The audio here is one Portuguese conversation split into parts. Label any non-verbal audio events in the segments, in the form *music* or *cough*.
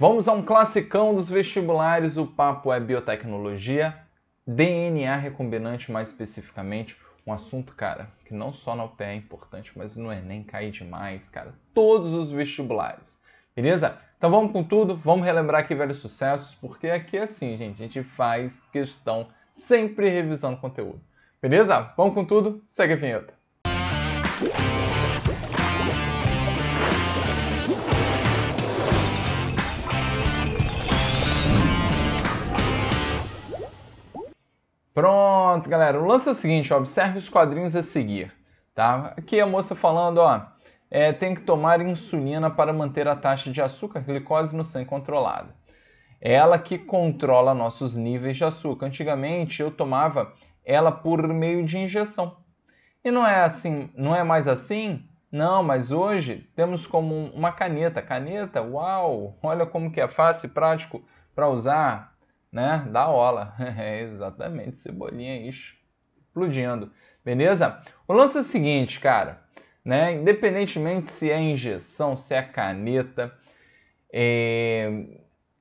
Vamos a um classicão dos vestibulares, o papo é biotecnologia, DNA recombinante mais especificamente, um assunto, cara, que não só na UPE é importante, mas no Enem cai demais, cara, todos os vestibulares, beleza? Então vamos com tudo, vamos relembrar aqui velhos sucessos, porque aqui é assim, gente, a gente faz questão sempre revisando conteúdo, beleza? Vamos com tudo, segue a vinheta. Pronto, galera. O lance é o seguinte, observe os quadrinhos a seguir, tá? Aqui a moça falando, ó, é, tem que tomar insulina para manter a taxa de açúcar, glicose no sangue controlada. É ela que controla nossos níveis de açúcar. Antigamente eu tomava ela por meio de injeção. E não é assim, não é mais assim? Não, mas hoje temos como uma caneta. Caneta, uau, olha como que é fácil e prático para usar né, da aula *laughs* É exatamente, Cebolinha aí explodindo, beleza? O lance é o seguinte, cara, né, independentemente se é injeção, se é caneta, é,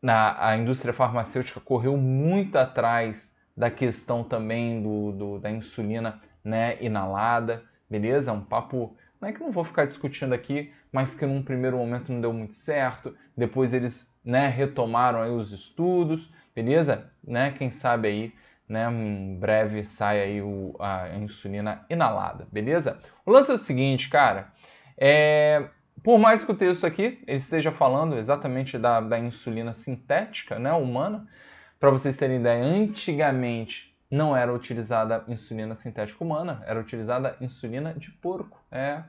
na, a indústria farmacêutica correu muito atrás da questão também do, do da insulina né, inalada, beleza? É um papo não é que não vou ficar discutindo aqui, mas que num primeiro momento não deu muito certo, depois eles né, retomaram aí os estudos, beleza? Né, quem sabe aí, né, em breve sai aí o, a insulina inalada, beleza? O lance é o seguinte, cara, é, por mais que o texto aqui ele esteja falando exatamente da, da insulina sintética, né, humana, para vocês terem ideia, antigamente não era utilizada insulina sintética humana, era utilizada insulina de porco, é...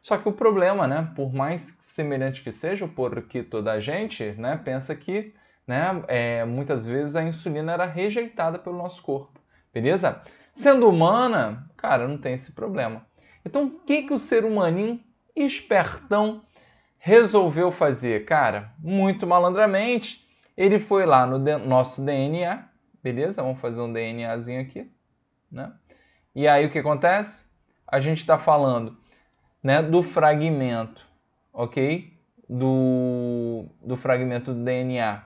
Só que o problema, né, por mais semelhante que seja, porque toda a gente né, pensa que né, é, muitas vezes a insulina era rejeitada pelo nosso corpo, beleza? Sendo humana, cara, não tem esse problema. Então, o que, que o ser humaninho espertão resolveu fazer? Cara, muito malandramente, ele foi lá no nosso DNA, beleza? Vamos fazer um DNAzinho aqui, né? E aí o que acontece? A gente está falando né, do fragmento, ok? Do, do fragmento do DNA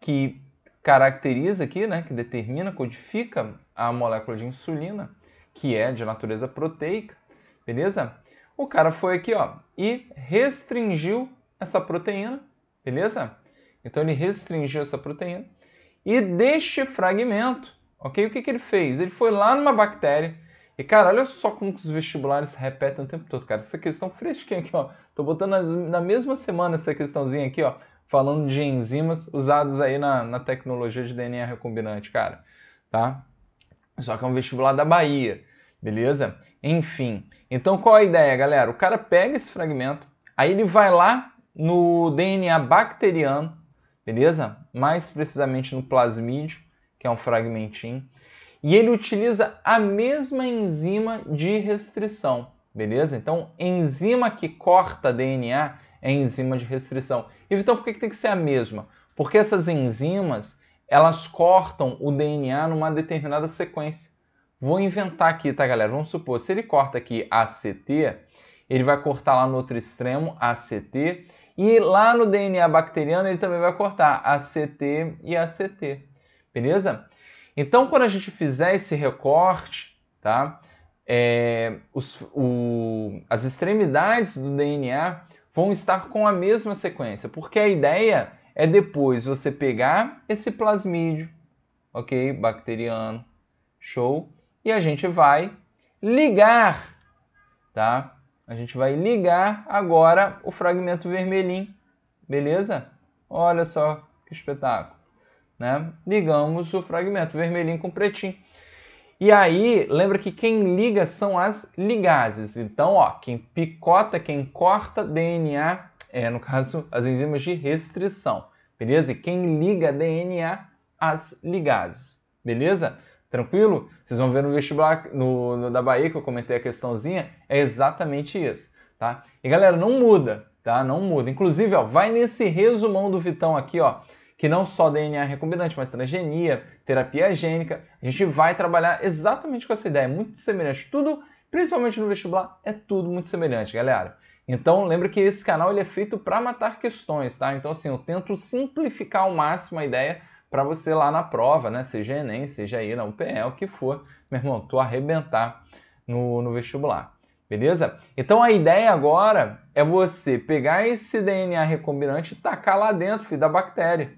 que caracteriza aqui, né, que determina, codifica a molécula de insulina, que é de natureza proteica, beleza? O cara foi aqui, ó, e restringiu essa proteína, beleza? Então ele restringiu essa proteína e deste fragmento, ok? O que, que ele fez? Ele foi lá numa bactéria e, cara, olha só como os vestibulares repetem o tempo todo, cara. Essa questão fresquinha aqui, ó. Tô botando na mesma semana essa questãozinha aqui, ó. Falando de enzimas usadas aí na, na tecnologia de DNA recombinante, cara. Tá? Só que é um vestibular da Bahia, beleza? Enfim. Então, qual a ideia, galera? O cara pega esse fragmento, aí ele vai lá no DNA bacteriano, beleza? Mais precisamente no plasmídio, que é um fragmentinho e ele utiliza a mesma enzima de restrição, beleza? Então, enzima que corta DNA é enzima de restrição. E então, por que tem que ser a mesma? Porque essas enzimas, elas cortam o DNA numa determinada sequência. Vou inventar aqui, tá, galera? Vamos supor, se ele corta aqui ACT, ele vai cortar lá no outro extremo ACT, e lá no DNA bacteriano ele também vai cortar ACT e ACT, beleza? Então, quando a gente fizer esse recorte, tá? É, os, o, as extremidades do DNA vão estar com a mesma sequência, porque a ideia é depois você pegar esse plasmídio, ok? Bacteriano, show? E a gente vai ligar, tá? A gente vai ligar agora o fragmento vermelhinho, beleza? Olha só que espetáculo né? Ligamos o fragmento vermelhinho com pretinho. E aí, lembra que quem liga são as ligases. Então, ó, quem picota, quem corta DNA é, no caso, as enzimas de restrição. Beleza? E quem liga DNA, as ligases. Beleza? Tranquilo? Vocês vão ver no vestibular no, no, da Bahia que eu comentei a questãozinha, é exatamente isso, tá? E galera, não muda, tá? Não muda. Inclusive, ó, vai nesse resumão do Vitão aqui, ó que não só DNA recombinante, mas transgenia, terapia gênica. A gente vai trabalhar exatamente com essa ideia, é muito semelhante. Tudo, principalmente no vestibular, é tudo muito semelhante, galera. Então, lembra que esse canal ele é feito para matar questões, tá? Então, assim, eu tento simplificar ao máximo a ideia para você lá na prova, né? Seja Enem, seja aí na UPE, o que for. Meu irmão, tô arrebentar no, no vestibular. Beleza? Então a ideia agora é você pegar esse DNA recombinante e tacar lá dentro filho, da bactéria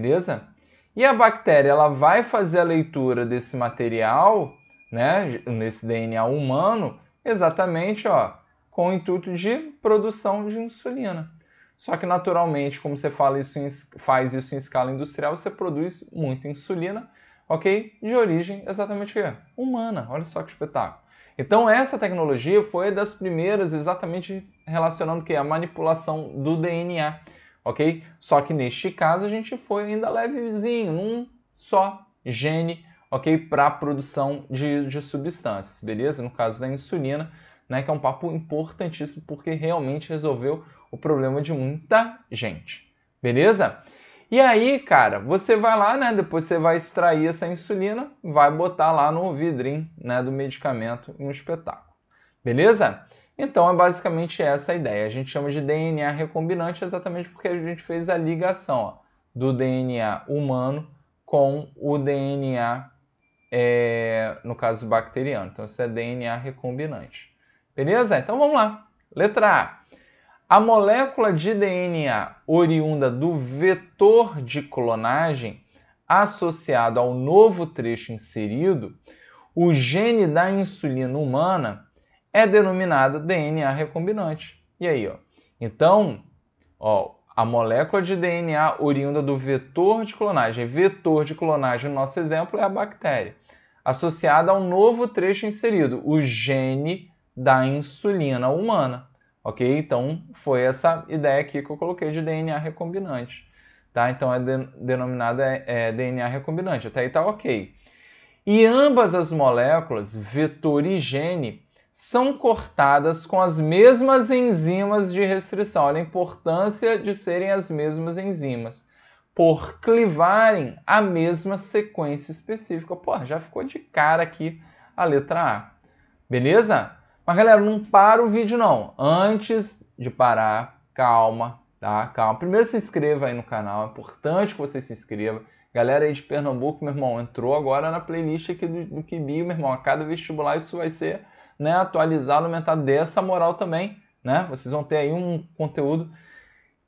beleza? E a bactéria ela vai fazer a leitura desse material, né, nesse DNA humano, exatamente, ó, com o intuito de produção de insulina. Só que naturalmente, como você isso em, faz isso em escala industrial, você produz muita insulina, ok? De origem exatamente humana. Olha só que espetáculo. Então essa tecnologia foi das primeiras, exatamente relacionando que a manipulação do DNA ok? Só que neste caso a gente foi ainda levezinho, num só gene, ok? Para produção de, de substâncias, beleza? No caso da insulina, né? Que é um papo importantíssimo porque realmente resolveu o problema de muita gente, beleza? E aí, cara, você vai lá, né? Depois você vai extrair essa insulina, vai botar lá no vidrinho, né? Do medicamento, um espetáculo, beleza? Então é basicamente essa a ideia. A gente chama de DNA recombinante exatamente porque a gente fez a ligação ó, do DNA humano com o DNA, é, no caso bacteriano. Então isso é DNA recombinante. Beleza? Então vamos lá. Letra A. A molécula de DNA oriunda do vetor de clonagem associado ao novo trecho inserido, o gene da insulina humana é denominado DNA recombinante. E aí, ó. Então, ó, a molécula de DNA oriunda do vetor de clonagem. Vetor de clonagem, no nosso exemplo, é a bactéria, associada a um novo trecho inserido, o gene da insulina humana. Ok? Então, foi essa ideia aqui que eu coloquei de DNA recombinante. Tá? Então, é de, denominada é, é, DNA recombinante. Até aí tá ok. E ambas as moléculas, vetor e gene, são cortadas com as mesmas enzimas de restrição. Olha a importância de serem as mesmas enzimas. Por clivarem a mesma sequência específica. Pô, já ficou de cara aqui a letra A. Beleza? Mas galera, não para o vídeo não. Antes de parar, calma, tá? Calma. Primeiro se inscreva aí no canal, é importante que você se inscreva. Galera aí de Pernambuco, meu irmão, entrou agora na playlist aqui do, do Kibi, meu irmão. A cada vestibular isso vai ser né, atualizado, aumentado, dessa moral também, né? Vocês vão ter aí um conteúdo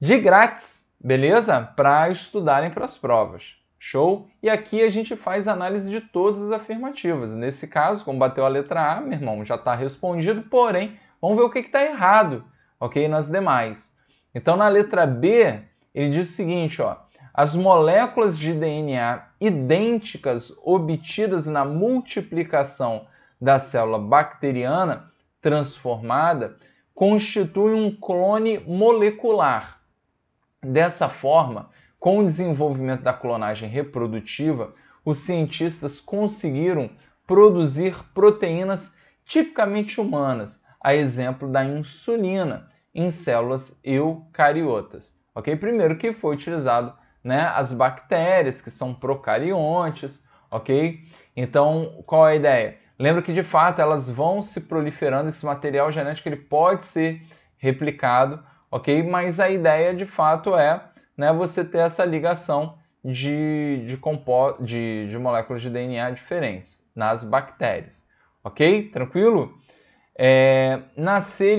de grátis, beleza? Para estudarem para as provas. Show? E aqui a gente faz análise de todas as afirmativas. Nesse caso, como bateu a letra A, meu irmão, já está respondido, porém, vamos ver o que está errado, ok? Nas demais. Então, na letra B, ele diz o seguinte, ó. As moléculas de DNA idênticas obtidas na multiplicação da célula bacteriana transformada constitui um clone molecular. Dessa forma, com o desenvolvimento da clonagem reprodutiva, os cientistas conseguiram produzir proteínas tipicamente humanas, a exemplo da insulina, em células eucariotas. Ok? Primeiro que foi utilizado né, as bactérias, que são procariontes, ok? Então, qual é a ideia? Lembra que de fato elas vão se proliferando, esse material genético ele pode ser replicado, ok? Mas a ideia de fato é né, você ter essa ligação de, de, compo de, de moléculas de DNA diferentes nas bactérias, ok? Tranquilo? É,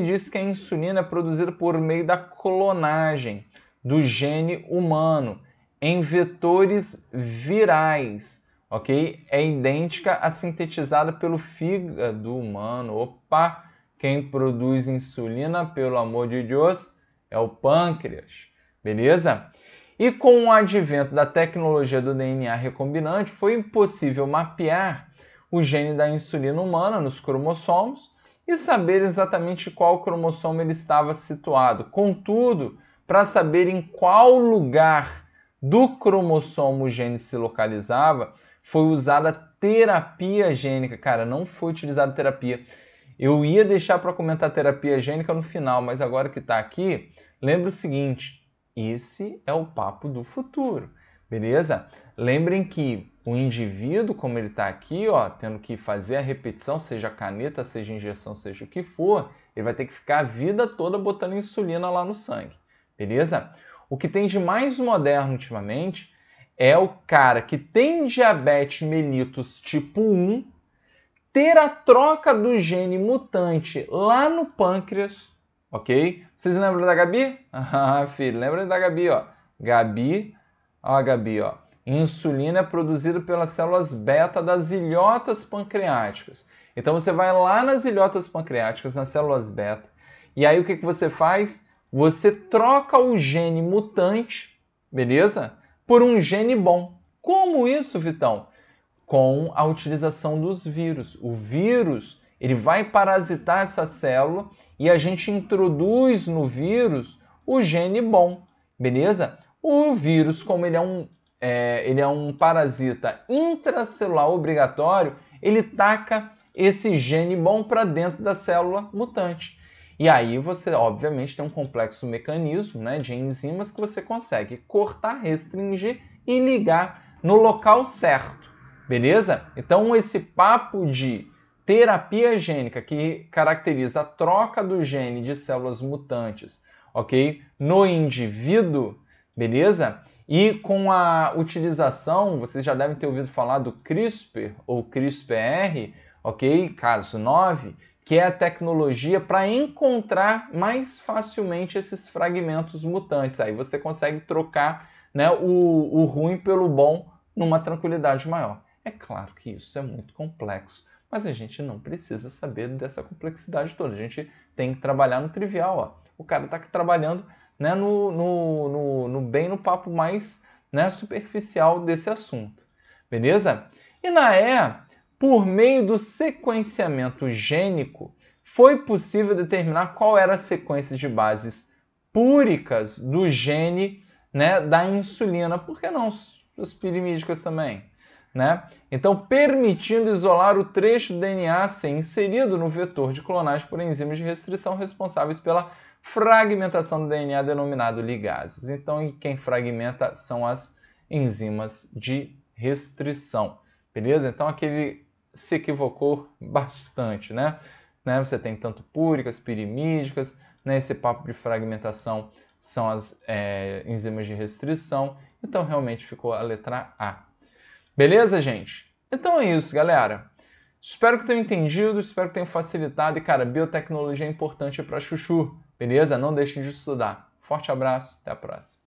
diz que a insulina é produzida por meio da clonagem do gene humano em vetores virais ok? É idêntica à sintetizada pelo fígado humano. Opa! Quem produz insulina, pelo amor de Deus, é o pâncreas, beleza? E com o advento da tecnologia do DNA recombinante, foi possível mapear o gene da insulina humana nos cromossomos e saber exatamente qual cromossomo ele estava situado. Contudo, para saber em qual lugar do cromossomo gene se localizava, foi usada terapia gênica. Cara, não foi utilizada terapia. Eu ia deixar para comentar terapia gênica no final, mas agora que está aqui, lembra o seguinte: esse é o papo do futuro, beleza? Lembrem que o indivíduo, como ele está aqui, ó, tendo que fazer a repetição, seja caneta, seja injeção, seja o que for, ele vai ter que ficar a vida toda botando insulina lá no sangue, beleza? O que tem de mais moderno ultimamente é o cara que tem diabetes mellitus tipo 1 ter a troca do gene mutante lá no pâncreas, ok? Vocês lembram da Gabi? *laughs* Ah, filho, lembra da Gabi, ó. Gabi, ó, Gabi, ó. Insulina é produzida pelas células beta das ilhotas pancreáticas. Então você vai lá nas ilhotas pancreáticas, nas células beta, e aí o que, que você faz? você troca o gene mutante, beleza? Por um gene bom. Como isso, Vitão? Com a utilização dos vírus. O vírus, ele vai parasitar essa célula e a gente introduz no vírus o gene bom, beleza? O vírus, como ele é um, é, ele é um parasita intracelular obrigatório, ele taca esse gene bom para dentro da célula mutante. E aí você, obviamente, tem um complexo mecanismo né, de enzimas que você consegue cortar, restringir e ligar no local certo. Beleza? Então, esse papo de terapia gênica que caracteriza a troca do gene de células mutantes, ok? No indivíduo, beleza? E com a utilização, vocês já devem ter ouvido falar do CRISPR ou CRISPR, ok? Caso 9, que é a tecnologia para encontrar mais facilmente esses fragmentos mutantes. Aí você consegue trocar né, o, o ruim pelo bom numa tranquilidade maior. É claro que isso é muito complexo, mas a gente não precisa saber dessa complexidade toda. A gente tem que trabalhar no trivial. Ó. O cara está trabalhando né, no, no, no, no, bem no papo mais né, superficial desse assunto. Beleza? E na EA, por meio do sequenciamento gênico, foi possível determinar qual era a sequência de bases púricas do gene né, da insulina. Por que não os pirimídicos também? Né? Então, permitindo isolar o trecho do DNA ser inserido no vetor de clonagem por enzimas de restrição responsáveis pela fragmentação do DNA denominado ligases. Então, quem fragmenta são as enzimas de restrição. Beleza? Então, aquele se equivocou bastante, né? né? Você tem tanto púricas, pirimídicas, né? esse papo de fragmentação são as é, enzimas de restrição, então realmente ficou a letra A. Beleza, gente? Então é isso, galera. Espero que tenham entendido, espero que tenham facilitado. E, cara, biotecnologia é importante para chuchu, beleza? Não deixem de estudar. Forte abraço, até a próxima.